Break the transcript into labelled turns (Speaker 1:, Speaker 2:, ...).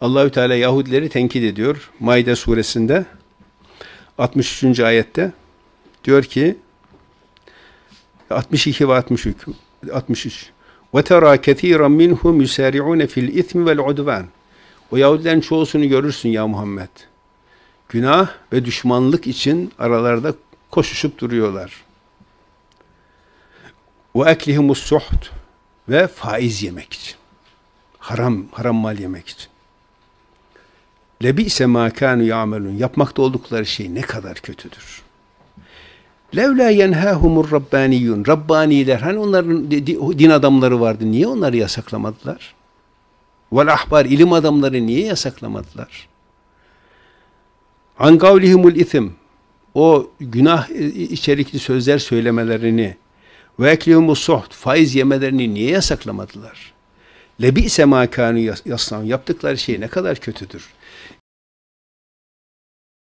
Speaker 1: Allahü Teala Yahudileri tenkit ediyor. Maide suresinde 63. ayette diyor ki 62 ve 63 63 ve tera ketiren minhum yusari'un fil ismi vel udvan. O Yahudilerin çoğusunu görürsün ya Muhammed. Günah ve düşmanlık için aralarda koşuşup duruyorlar. Ve eklihimus suht ve faiz yemek için. Haram, haram mal yemek için lebi ise makanu yamelun yapmakta oldukları şey ne kadar kötüdür. Levla yenhâhumur rabbaniyun. Rabbaniler hani onların din adamları vardı. Niye onları yasaklamadılar? Vel ahbar ilim adamları niye yasaklamadılar? An kavlihimul itim. O günah e, içerikli sözler söylemelerini ve eklihumus suht faiz yemelerini niye yasaklamadılar? Lebi isemakanu yaslan yaptıkları şey ne kadar kötüdür.